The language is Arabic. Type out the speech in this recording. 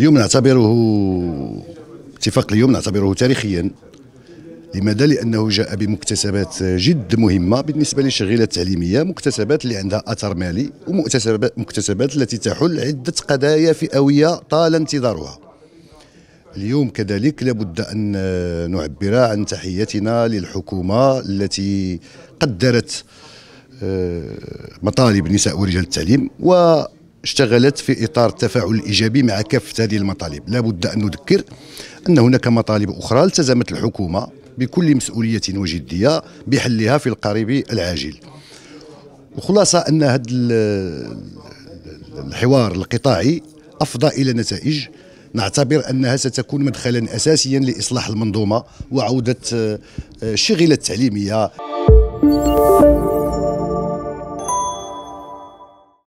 اليوم نعتبره اتفاق اليوم نعتبره تاريخيا لماذا؟ لأنه جاء بمكتسبات جد مهمة بالنسبة للشغيلة التعليمية مكتسبات اللي عندها أثر مالي ومكتسبات التي تحل عدة قضايا فئوية طال انتظارها اليوم كذلك لابد أن نعبر عن تحيتنا للحكومة التي قدرت آه، مطالب النساء ورجال التعليم و اشتغلت في اطار التفاعل الايجابي مع كافه هذه المطالب لا بد ان نذكر ان هناك مطالب اخرى التزمت الحكومه بكل مسؤوليه وجديه بحلها في القريب العاجل وخلاصه ان هذا الحوار القطاعي افضى الى نتائج نعتبر انها ستكون مدخلا اساسيا لاصلاح المنظومه وعوده آه، الشغله التعليميه